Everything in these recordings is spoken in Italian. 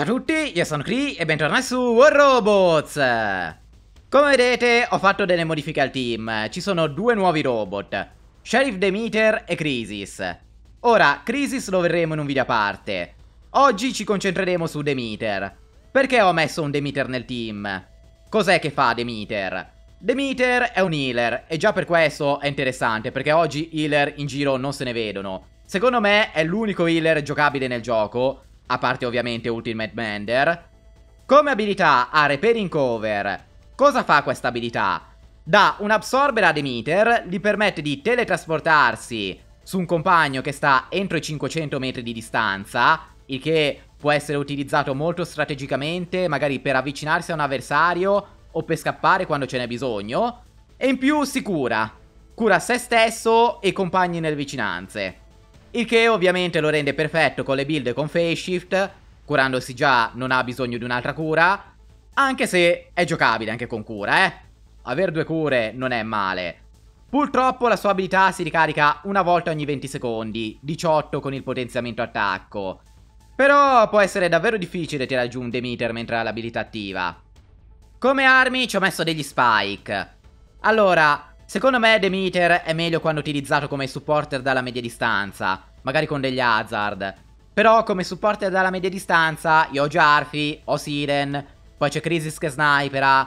Ciao a tutti, io sono Cree e bentornati su War Robots! Come vedete ho fatto delle modifiche al team, ci sono due nuovi robot, Sheriff Demeter e Crisis. Ora, Crisis lo vedremo in un video a parte. Oggi ci concentreremo su Demeter. Perché ho messo un Demeter nel team? Cos'è che fa Demeter? Demeter è un healer e già per questo è interessante perché oggi healer in giro non se ne vedono. Secondo me è l'unico healer giocabile nel gioco a parte ovviamente Ultimate Bender. Come abilità a Repairing Cover, cosa fa questa abilità? Da un Absorber ad Emitter gli permette di teletrasportarsi su un compagno che sta entro i 500 metri di distanza, il che può essere utilizzato molto strategicamente, magari per avvicinarsi a un avversario o per scappare quando ce n'è bisogno, e in più si cura. Cura se stesso e compagni nelle vicinanze. Il che ovviamente lo rende perfetto con le build con Phase Shift, curandosi già non ha bisogno di un'altra cura, anche se è giocabile anche con cura, eh. Aver due cure non è male. Purtroppo la sua abilità si ricarica una volta ogni 20 secondi, 18 con il potenziamento attacco. Però può essere davvero difficile tirare giù un Demeter mentre ha l'abilità attiva. Come armi ci ho messo degli spike. Allora, Secondo me Demeter è meglio quando utilizzato come supporter dalla media distanza, magari con degli hazard. Però come supporter dalla media distanza io ho già ho Siren, poi c'è Crisis che snipera.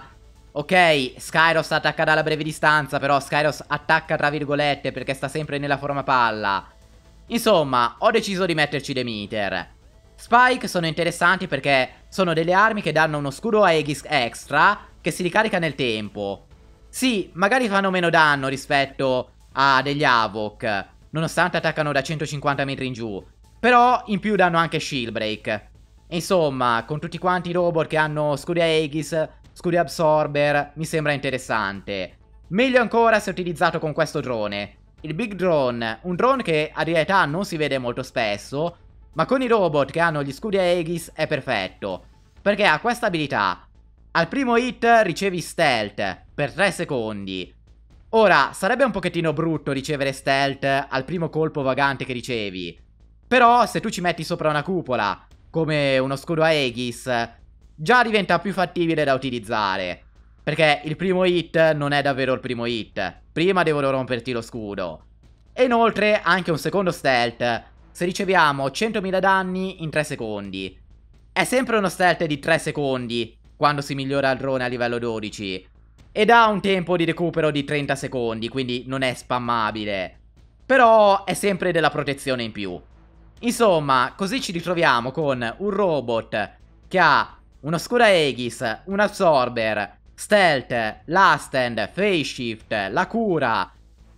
Ok, Skyros attacca dalla breve distanza, però Skyros attacca tra virgolette perché sta sempre nella forma palla. Insomma, ho deciso di metterci Demeter. Spike sono interessanti perché sono delle armi che danno uno scudo a Aegis extra che si ricarica nel tempo. Sì, magari fanno meno danno rispetto a degli Avok, nonostante attaccano da 150 metri in giù, però in più danno anche Shield Break. Insomma, con tutti quanti i robot che hanno Scudi Aegis, Scudi Absorber, mi sembra interessante. Meglio ancora se utilizzato con questo drone. Il Big Drone, un drone che a realtà non si vede molto spesso, ma con i robot che hanno gli Scudi Aegis è perfetto, perché ha questa abilità, al primo hit ricevi stealth per 3 secondi. Ora, sarebbe un pochettino brutto ricevere stealth al primo colpo vagante che ricevi. Però se tu ci metti sopra una cupola, come uno scudo a Aegis, già diventa più fattibile da utilizzare. Perché il primo hit non è davvero il primo hit. Prima devono romperti lo scudo. E inoltre anche un secondo stealth, se riceviamo 100.000 danni in 3 secondi. È sempre uno stealth di 3 secondi, quando si migliora il drone a livello 12 ed ha un tempo di recupero di 30 secondi, quindi non è spammabile. Però è sempre della protezione in più. Insomma, così ci ritroviamo con un robot che ha un Oscura Aegis, un Absorber, Stealth, Last Lastand, Face Shift, la cura.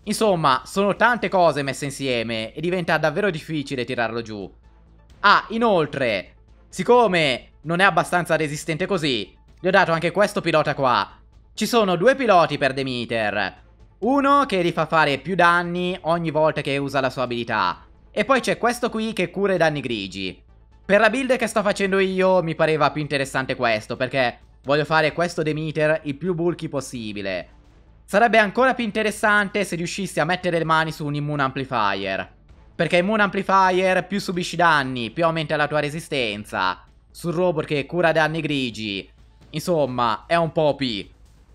Insomma, sono tante cose messe insieme e diventa davvero difficile tirarlo giù. Ah, inoltre, siccome non è abbastanza resistente così, gli ho dato anche questo pilota qua. Ci sono due piloti per Demeter. Uno che gli fa fare più danni ogni volta che usa la sua abilità. E poi c'è questo qui che cura i danni grigi. Per la build che sto facendo io mi pareva più interessante questo, perché voglio fare questo Demeter il più bulky possibile. Sarebbe ancora più interessante se riuscissi a mettere le mani su un Immune Amplifier. Perché Immune Amplifier più subisci danni, più aumenta la tua resistenza. Sul robot che cura danni grigi, Insomma, è un po' OP.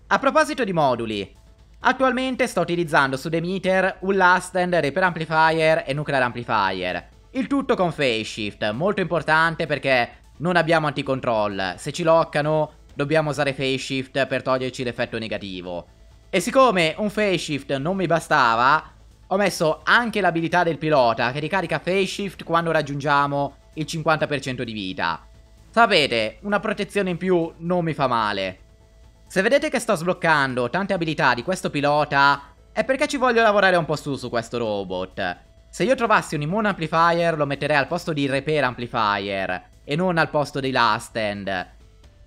A proposito di moduli, attualmente sto utilizzando su Demeter un last end repair amplifier e nuclear amplifier. Il tutto con phase shift, molto importante perché non abbiamo anticontrol, se ci loccano dobbiamo usare phase shift per toglierci l'effetto negativo. E siccome un phase shift non mi bastava, ho messo anche l'abilità del pilota che ricarica phase shift quando raggiungiamo il 50% di vita. Sapete, una protezione in più non mi fa male. Se vedete che sto sbloccando tante abilità di questo pilota, è perché ci voglio lavorare un po' su su questo robot. Se io trovassi un immune amplifier lo metterei al posto di repair amplifier e non al posto di last end.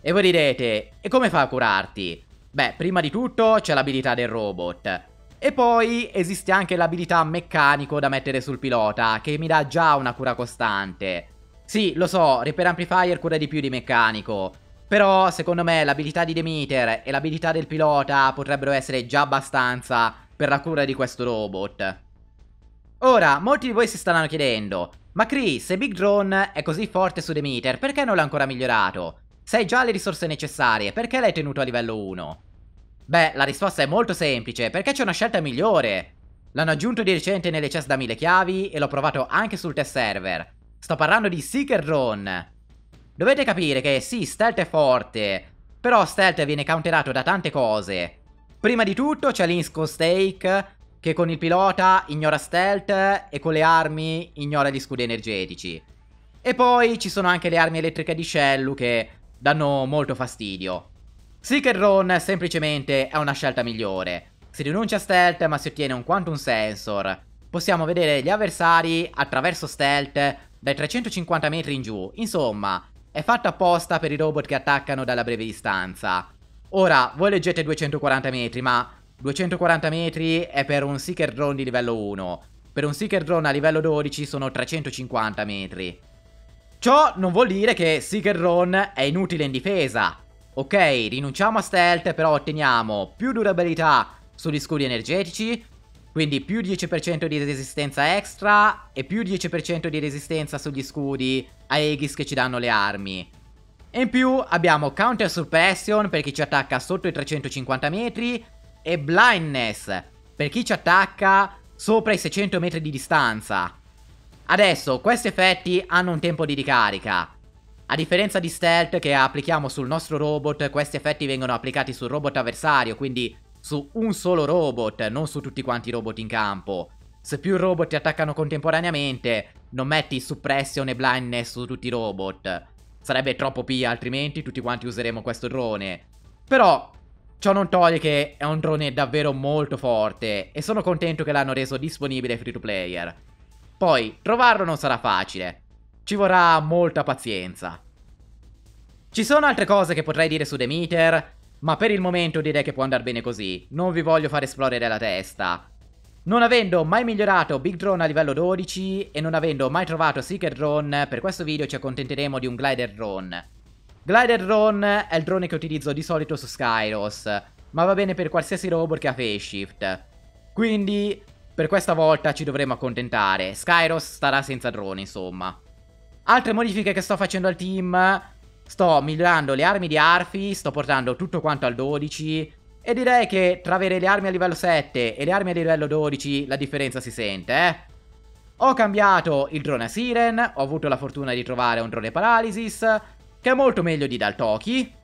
E voi direte, e come fa a curarti? Beh, prima di tutto c'è l'abilità del robot. E poi esiste anche l'abilità meccanico da mettere sul pilota, che mi dà già una cura costante. Sì, lo so, Repair Amplifier cura di più di meccanico. Però, secondo me, l'abilità di Demeter e l'abilità del pilota potrebbero essere già abbastanza per la cura di questo robot. Ora, molti di voi si stanno chiedendo, ma Chris, se Big Drone è così forte su Demeter, perché non l'ha ancora migliorato? Se hai già le risorse necessarie, perché l'hai tenuto a livello 1? Beh, la risposta è molto semplice, perché c'è una scelta migliore. L'hanno aggiunto di recente nelle chest da 1000 chiavi e l'ho provato anche sul test server. Sto parlando di Seeker Drone. Dovete capire che sì, stealth è forte, però stealth viene counterato da tante cose. Prima di tutto c'è l'Insco Stake, che con il pilota ignora stealth e con le armi ignora gli scudi energetici. E poi ci sono anche le armi elettriche di Shellu che danno molto fastidio. Seeker Run semplicemente è una scelta migliore. Si rinuncia a stealth ma si ottiene un quantum sensor. Possiamo vedere gli avversari attraverso stealth dai 350 metri in giù. Insomma, è fatto apposta per i robot che attaccano dalla breve distanza. Ora, voi leggete 240 metri, ma 240 metri è per un Seeker Drone di livello 1. Per un Seeker Drone a livello 12 sono 350 metri. Ciò non vuol dire che Seeker Drone è inutile in difesa. Ok, rinunciamo a stealth, però otteniamo più durabilità sugli scudi energetici, quindi più 10% di resistenza extra e più 10% di resistenza sugli scudi a Aegis che ci danno le armi. E in più abbiamo Counter Suppression per chi ci attacca sotto i 350 metri e Blindness per chi ci attacca sopra i 600 metri di distanza. Adesso questi effetti hanno un tempo di ricarica. A differenza di stealth che applichiamo sul nostro robot, questi effetti vengono applicati sul robot avversario, quindi su un solo robot, non su tutti quanti i robot in campo. Se più robot ti attaccano contemporaneamente, non metti suppressione e blindness su tutti i robot. Sarebbe troppo pia, altrimenti tutti quanti useremo questo drone. Però, ciò non toglie che è un drone davvero molto forte, e sono contento che l'hanno reso disponibile free to player. Poi, trovarlo non sarà facile. Ci vorrà molta pazienza. Ci sono altre cose che potrei dire su Demeter, ma per il momento direi che può andare bene così. Non vi voglio far esplodere la testa. Non avendo mai migliorato Big Drone a livello 12 e non avendo mai trovato Seeker Drone, per questo video ci accontenteremo di un Glider Drone. Glider Drone è il drone che utilizzo di solito su Skyros, ma va bene per qualsiasi robot che ha faceshift. Quindi, per questa volta ci dovremo accontentare. Skyros starà senza drone, insomma. Altre modifiche che sto facendo al team Sto migliorando le armi di Arfi, sto portando tutto quanto al 12 e direi che tra avere le armi a livello 7 e le armi a livello 12 la differenza si sente, eh? Ho cambiato il drone a Siren, ho avuto la fortuna di trovare un drone Paralysis, che è molto meglio di Daltoki.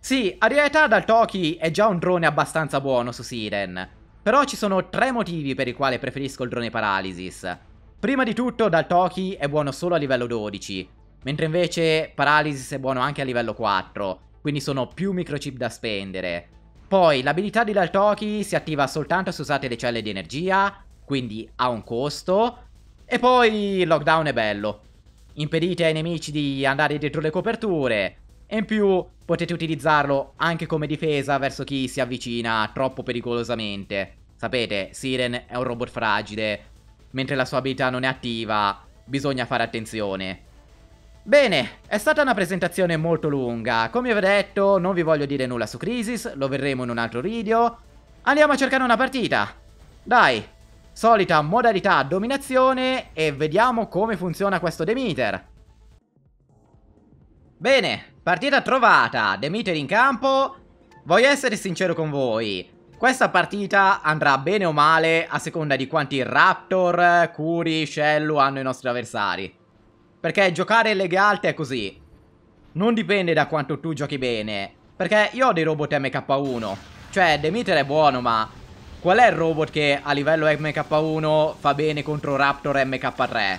Sì, a realtà la Daltoki è già un drone abbastanza buono su Siren, però ci sono tre motivi per i quali preferisco il drone Paralysis. Prima di tutto Daltoki è buono solo a livello 12, Mentre invece Paralysis è buono anche a livello 4, quindi sono più microchip da spendere. Poi l'abilità di Daltoki si attiva soltanto se usate le celle di energia, quindi ha un costo. E poi il lockdown è bello. Impedite ai nemici di andare dietro le coperture. E in più potete utilizzarlo anche come difesa verso chi si avvicina troppo pericolosamente. Sapete, Siren è un robot fragile. Mentre la sua abilità non è attiva, bisogna fare attenzione. Bene, è stata una presentazione molto lunga, come vi ho detto non vi voglio dire nulla su Crisis, lo vedremo in un altro video. Andiamo a cercare una partita! Dai, solita modalità dominazione e vediamo come funziona questo Demeter. Bene, partita trovata, Demeter in campo. Voglio essere sincero con voi, questa partita andrà bene o male a seconda di quanti Raptor, Curi, Shellu hanno i nostri avversari. Perché giocare leghe alte è così. Non dipende da quanto tu giochi bene. Perché io ho dei robot MK1. Cioè, Demeter è buono, ma... Qual è il robot che a livello MK1 fa bene contro Raptor MK3?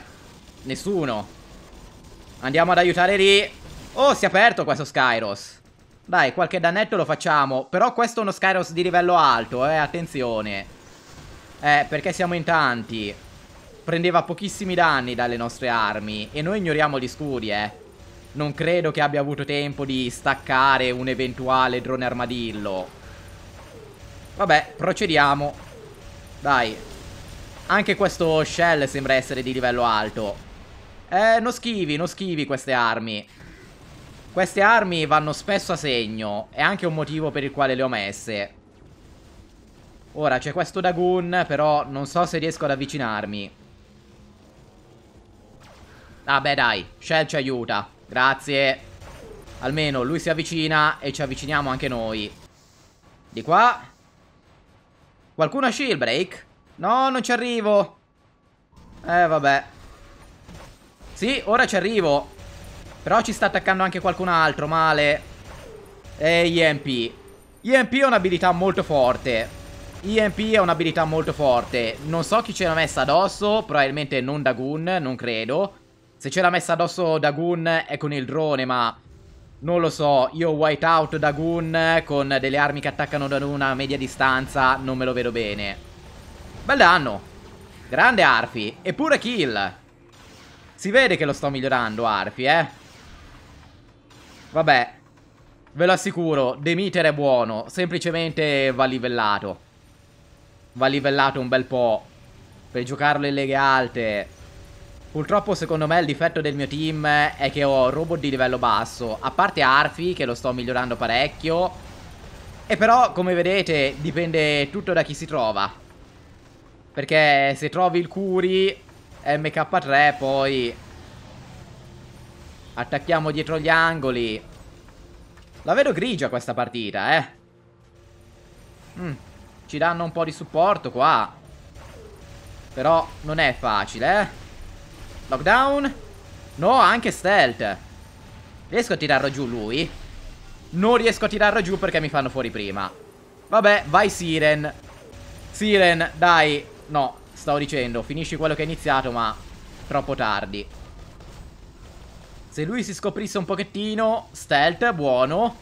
Nessuno. Andiamo ad aiutare lì. Oh, si è aperto questo Skyros. Dai, qualche dannetto lo facciamo. Però questo è uno Skyros di livello alto, eh, attenzione. Eh, perché siamo in tanti prendeva pochissimi danni dalle nostre armi e noi ignoriamo gli scudi, eh. Non credo che abbia avuto tempo di staccare un eventuale drone armadillo. Vabbè, procediamo. Dai. Anche questo shell sembra essere di livello alto. Eh, non schivi, non schivi queste armi. Queste armi vanno spesso a segno. È anche un motivo per il quale le ho messe. Ora, c'è questo Dagoon, però non so se riesco ad avvicinarmi. Vabbè ah dai, Shell ci aiuta. Grazie. Almeno lui si avvicina e ci avviciniamo anche noi. Di qua. Qualcuno ha shield break? No, non ci arrivo. Eh, vabbè. Sì, ora ci arrivo. Però ci sta attaccando anche qualcun altro, male. E EMP. EMP è un'abilità molto forte. EMP è un'abilità molto forte. Non so chi ce l'ha messa addosso, probabilmente non da Gun, non credo. Se ce l'ha messa addosso Dagoon è con il drone, ma... Non lo so, io whiteout Dagoon con delle armi che attaccano da una media distanza non me lo vedo bene. Bel danno. Grande Arfi. Eppure kill. Si vede che lo sto migliorando Arfi, eh. Vabbè. Ve lo assicuro, Demeter è buono. Semplicemente va livellato. Va livellato un bel po'. Per giocarlo in leghe alte Purtroppo secondo me il difetto del mio team è che ho robot di livello basso, a parte Arfi che lo sto migliorando parecchio, e però come vedete dipende tutto da chi si trova, perché se trovi il Curi MK3 poi attacchiamo dietro gli angoli, la vedo grigia questa partita eh, mm, ci danno un po' di supporto qua, però non è facile eh. Lockdown. No, anche stealth. Riesco a tirarlo giù lui? Non riesco a tirarlo giù perché mi fanno fuori prima. Vabbè, vai Siren. Siren, dai. No, stavo dicendo, finisci quello che hai iniziato, ma troppo tardi. Se lui si scoprisse un pochettino, stealth, buono.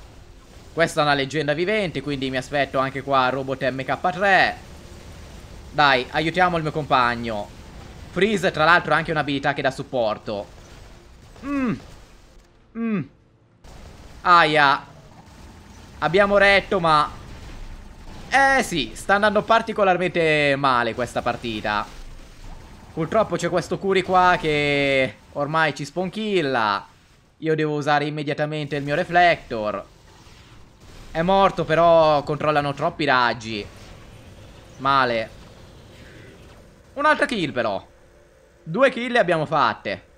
Questa è una leggenda vivente, quindi mi aspetto anche qua Robot MK3. Dai, aiutiamo il mio compagno. Freeze tra l'altro è anche un'abilità che dà supporto Mmm Mmm Aia Abbiamo retto ma Eh sì Sta andando particolarmente male questa partita Purtroppo c'è questo Curi qua che Ormai ci sponchilla Io devo usare immediatamente il mio reflector È morto però Controllano troppi raggi Male Un'altra kill però Due kill le abbiamo fatte.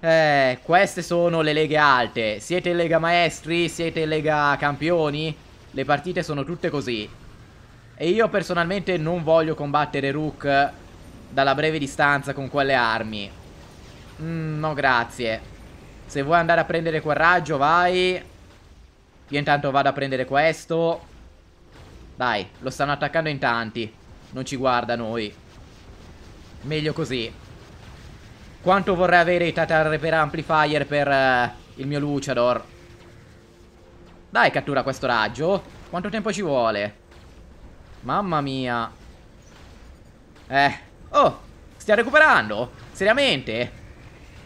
Eh, queste sono le leghe alte. Siete lega maestri, siete lega campioni. Le partite sono tutte così. E io personalmente non voglio combattere Rook dalla breve distanza con quelle armi. Mm, no, grazie. Se vuoi andare a prendere quel raggio, vai. Io intanto vado a prendere questo. Dai, lo stanno attaccando in tanti. Non ci guarda noi. Meglio così. Quanto vorrei avere i Tatar per Amplifier per uh, il mio Luciador? Dai, cattura questo raggio. Quanto tempo ci vuole? Mamma mia. Eh. Oh, stia recuperando? Seriamente?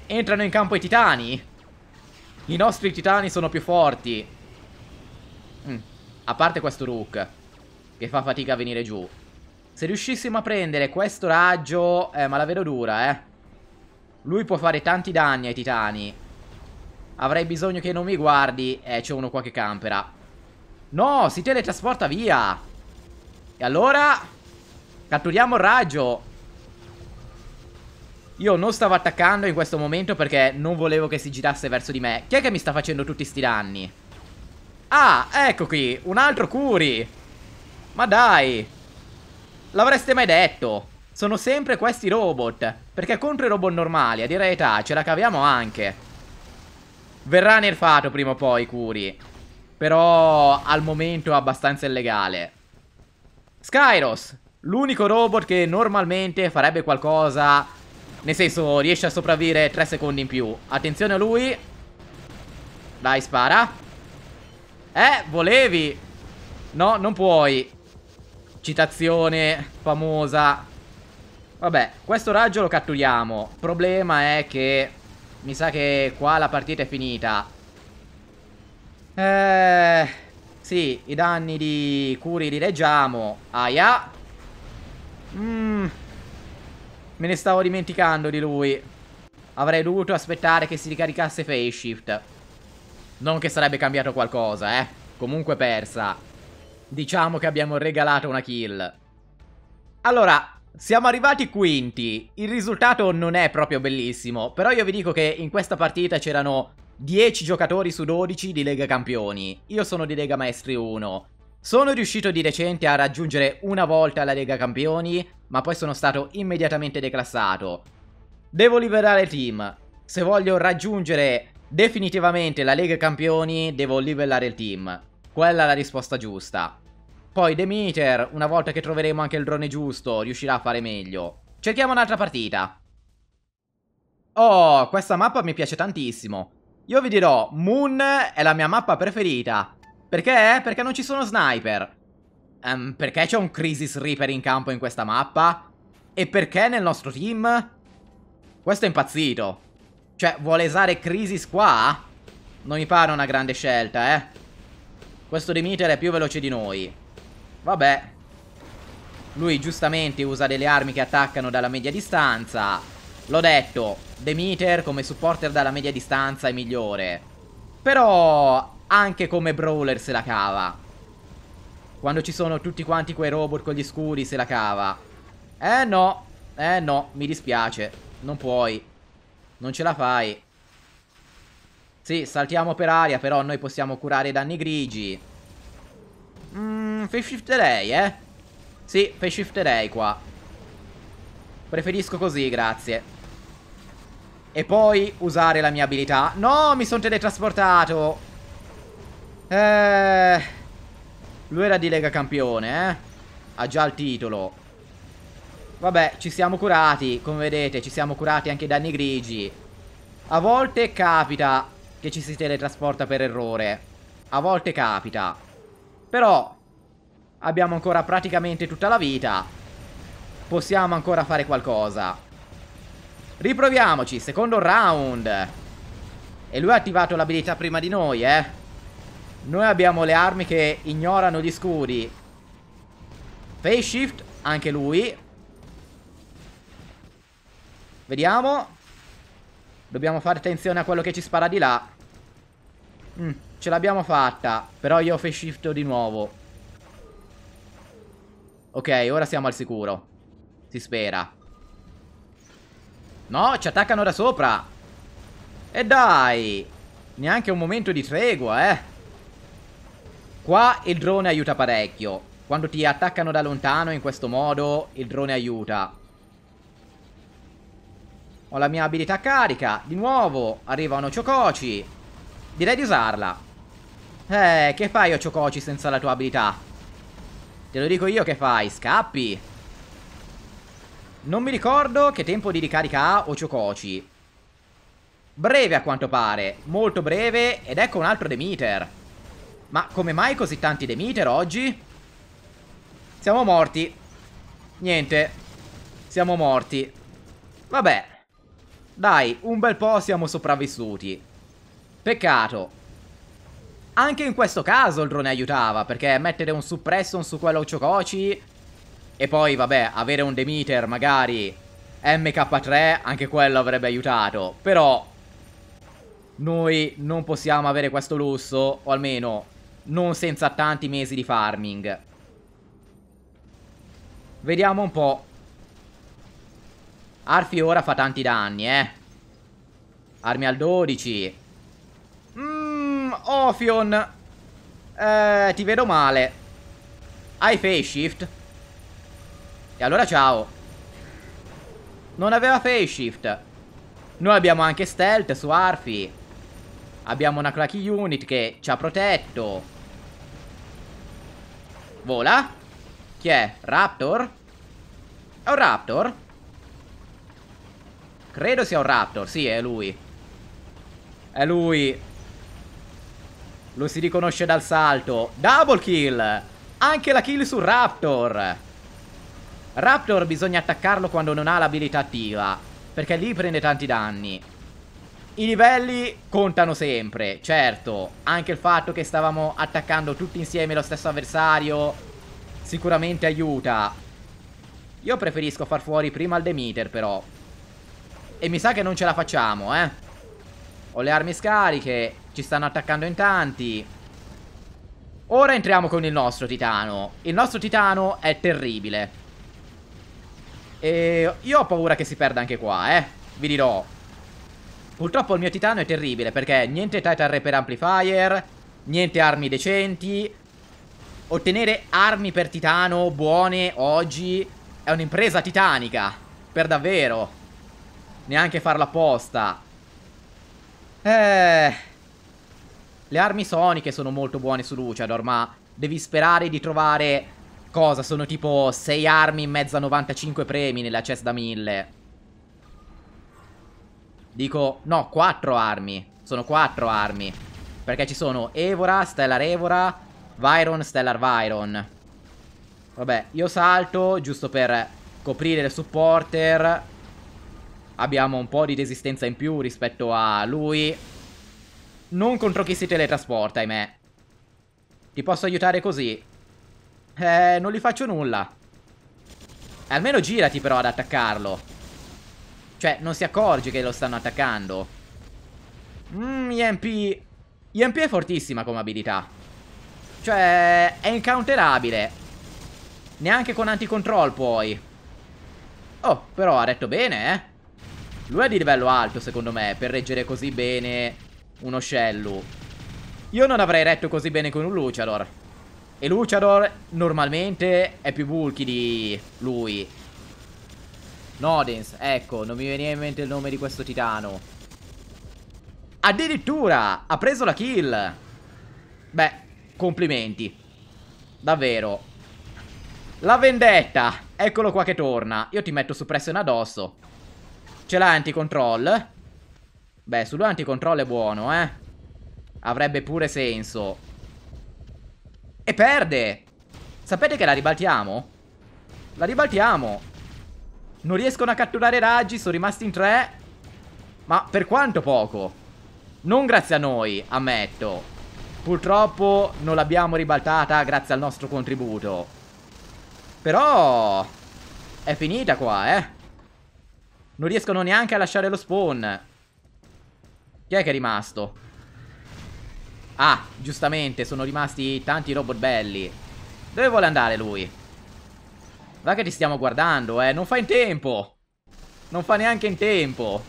Entrano in campo i titani? I nostri titani sono più forti. Mm. A parte questo Rook, che fa fatica a venire giù. Se riuscissimo a prendere questo raggio... Eh, ma la vedo dura, eh. Lui può fare tanti danni ai titani. Avrei bisogno che non mi guardi. Eh, c'è uno qua che campera. No, si teletrasporta via. E allora... Catturiamo il raggio. Io non stavo attaccando in questo momento perché non volevo che si girasse verso di me. Chi è che mi sta facendo tutti sti danni? Ah, ecco qui, un altro Curi. Ma dai. L'avreste mai detto? Sono sempre questi robot. Perché contro i robot normali, a dire età, ce la caviamo anche. Verrà nerfato prima o poi, Curi. Però al momento è abbastanza illegale. Skyros, l'unico robot che normalmente farebbe qualcosa... Nel senso, riesce a sopravvivere 3 secondi in più. Attenzione a lui. Dai, spara. Eh, volevi. No, non puoi citazione famosa. Vabbè, questo raggio lo catturiamo. Problema è che mi sa che qua la partita è finita. Eh, sì, i danni di Curi li leggiamo Aia. Mm, me ne stavo dimenticando di lui. Avrei dovuto aspettare che si ricaricasse Face Shift. Non che sarebbe cambiato qualcosa, eh. Comunque persa. Diciamo che abbiamo regalato una kill. Allora, siamo arrivati quinti. Il risultato non è proprio bellissimo, però io vi dico che in questa partita c'erano 10 giocatori su 12 di Lega Campioni. Io sono di Lega Maestri 1. Sono riuscito di recente a raggiungere una volta la Lega Campioni, ma poi sono stato immediatamente declassato. Devo liberare il team. Se voglio raggiungere definitivamente la Lega Campioni, devo livellare il team. Quella è la risposta giusta. Poi Demeter, una volta che troveremo anche il drone giusto, riuscirà a fare meglio. Cerchiamo un'altra partita. Oh, questa mappa mi piace tantissimo. Io vi dirò, Moon è la mia mappa preferita. Perché? Perché non ci sono sniper. Um, perché c'è un Crisis Reaper in campo in questa mappa? E perché nel nostro team? Questo è impazzito. Cioè, vuole usare Crisis qua? Non mi pare una grande scelta, eh. Questo Demeter è più veloce di noi. Vabbè. Lui giustamente usa delle armi che attaccano dalla media distanza. L'ho detto, Demeter come supporter dalla media distanza è migliore. Però anche come brawler se la cava. Quando ci sono tutti quanti quei robot con gli scudi se la cava. Eh no, eh no, mi dispiace. Non puoi. Non ce la fai. Sì, saltiamo per aria, però noi possiamo curare i danni grigi. Mmm, face shifterei, eh? Sì, face shifterei qua. Preferisco così, grazie. E poi usare la mia abilità. No, mi sono teletrasportato. Eh... Lui era di Lega Campione, eh? Ha già il titolo. Vabbè, ci siamo curati, come vedete, ci siamo curati anche i danni grigi. A volte capita che ci si teletrasporta per errore. A volte capita. Però abbiamo ancora praticamente tutta la vita. Possiamo ancora fare qualcosa. Riproviamoci, secondo round. E lui ha attivato l'abilità prima di noi, eh. Noi abbiamo le armi che ignorano gli scudi. Face shift, anche lui. Vediamo. Dobbiamo fare attenzione a quello che ci spara di là. Mm, ce l'abbiamo fatta. Però io face shift di nuovo. Ok, ora siamo al sicuro. Si spera. No, ci attaccano da sopra. E dai. Neanche un momento di tregua, eh. Qua il drone aiuta parecchio. Quando ti attaccano da lontano in questo modo, il drone aiuta. Ho la mia abilità carica. Di nuovo, arrivano ciococi. Direi di usarla. Eh, che fai, Ochokochi, senza la tua abilità? Te lo dico io che fai, scappi. Non mi ricordo che tempo di ricarica ha Ochokochi. Breve a quanto pare, molto breve, ed ecco un altro Demeter. Ma come mai così tanti Demeter oggi? Siamo morti. Niente. Siamo morti. Vabbè. Dai, un bel po' siamo sopravvissuti. Peccato. Anche in questo caso il drone aiutava, perché mettere un suppression su quello Chocochi e poi, vabbè, avere un Demeter magari MK3, anche quello avrebbe aiutato. Però noi non possiamo avere questo lusso, o almeno non senza tanti mesi di farming. Vediamo un po'. Arfi ora fa tanti danni, eh. Armi al 12. Team Ophion. Eh, ti vedo male. Hai face shift? E allora ciao. Non aveva face shift. Noi abbiamo anche stealth su Arfi. Abbiamo una Clacky Unit che ci ha protetto. Vola. Chi è? Raptor? È un Raptor? Credo sia un Raptor, sì, è lui. È lui. Lo si riconosce dal salto. Double kill! Anche la kill su Raptor! Raptor bisogna attaccarlo quando non ha l'abilità attiva. Perché lì prende tanti danni. I livelli contano sempre, certo. Anche il fatto che stavamo attaccando tutti insieme lo stesso avversario sicuramente aiuta. Io preferisco far fuori prima il Demeter però. E mi sa che non ce la facciamo, eh. Ho le armi scariche ci stanno attaccando in tanti. Ora entriamo con il nostro titano. Il nostro titano è terribile. E io ho paura che si perda anche qua, eh. Vi dirò. Purtroppo il mio titano è terribile perché niente Titan Repair Amplifier, niente armi decenti. Ottenere armi per titano buone oggi è un'impresa titanica. Per davvero. Neanche farla apposta. Eh... Le armi soniche sono molto buone su Luciador, ma devi sperare di trovare... Cosa? Sono tipo 6 armi in mezzo a 95 premi nella chest da 1000. Dico, no, 4 armi. Sono 4 armi. Perché ci sono Evora, Stellar Evora, Viron, Stellar Viron. Vabbè, io salto giusto per coprire le supporter. Abbiamo un po' di resistenza in più rispetto a lui. Non contro chi si teletrasporta, ahimè. Ti posso aiutare così? Eh, non gli faccio nulla. Almeno girati però ad attaccarlo. Cioè, non si accorge che lo stanno attaccando. Mmm, IMP... IMP è fortissima come abilità. Cioè, è incounterabile. Neanche con anticontrol puoi. Oh, però ha detto bene, eh. Lui è di livello alto, secondo me, per reggere così bene uno Shellu. Io non avrei retto così bene con un Luciador. E Luciador normalmente è più bulky di lui. Nodens, ecco, non mi veniva in mente il nome di questo titano. Addirittura ha preso la kill. Beh, complimenti. Davvero. La vendetta. Eccolo qua che torna. Io ti metto su pressione addosso. Ce l'ha anti-control. Beh, su lui anticontrollo è buono, eh. Avrebbe pure senso. E perde! Sapete che la ribaltiamo? La ribaltiamo! Non riescono a catturare raggi, sono rimasti in tre. Ma per quanto poco? Non grazie a noi, ammetto. Purtroppo non l'abbiamo ribaltata grazie al nostro contributo. Però... È finita qua, eh. Non riescono neanche a lasciare lo spawn. Chi è che è rimasto? Ah, giustamente, sono rimasti tanti robot belli. Dove vuole andare lui? Va che ti stiamo guardando, eh. Non fa in tempo. Non fa neanche in tempo.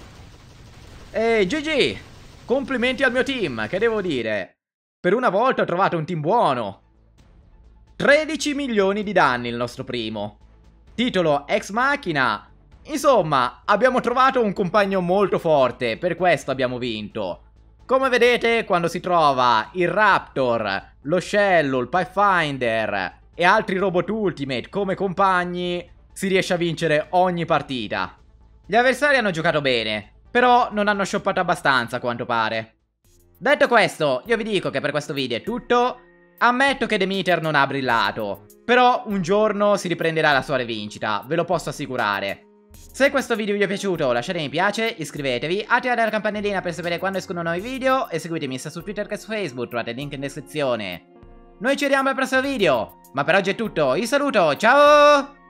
Ehi, GG. Complimenti al mio team, che devo dire. Per una volta ho trovato un team buono. 13 milioni di danni il nostro primo. Titolo Ex Machina Insomma, abbiamo trovato un compagno molto forte, per questo abbiamo vinto. Come vedete, quando si trova il Raptor, lo Shello, il Pathfinder e altri robot Ultimate come compagni, si riesce a vincere ogni partita. Gli avversari hanno giocato bene, però non hanno shoppato abbastanza a quanto pare. Detto questo, io vi dico che per questo video è tutto. Ammetto che Demeter non ha brillato, però un giorno si riprenderà la sua rivincita, ve lo posso assicurare. Se questo video vi è piaciuto lasciate mi piace, iscrivetevi, attivate la campanellina per sapere quando escono nuovi video e seguitemi sia su Twitter che su Facebook, trovate il link in descrizione. Noi ci vediamo al prossimo video, ma per oggi è tutto, io saluto, ciao!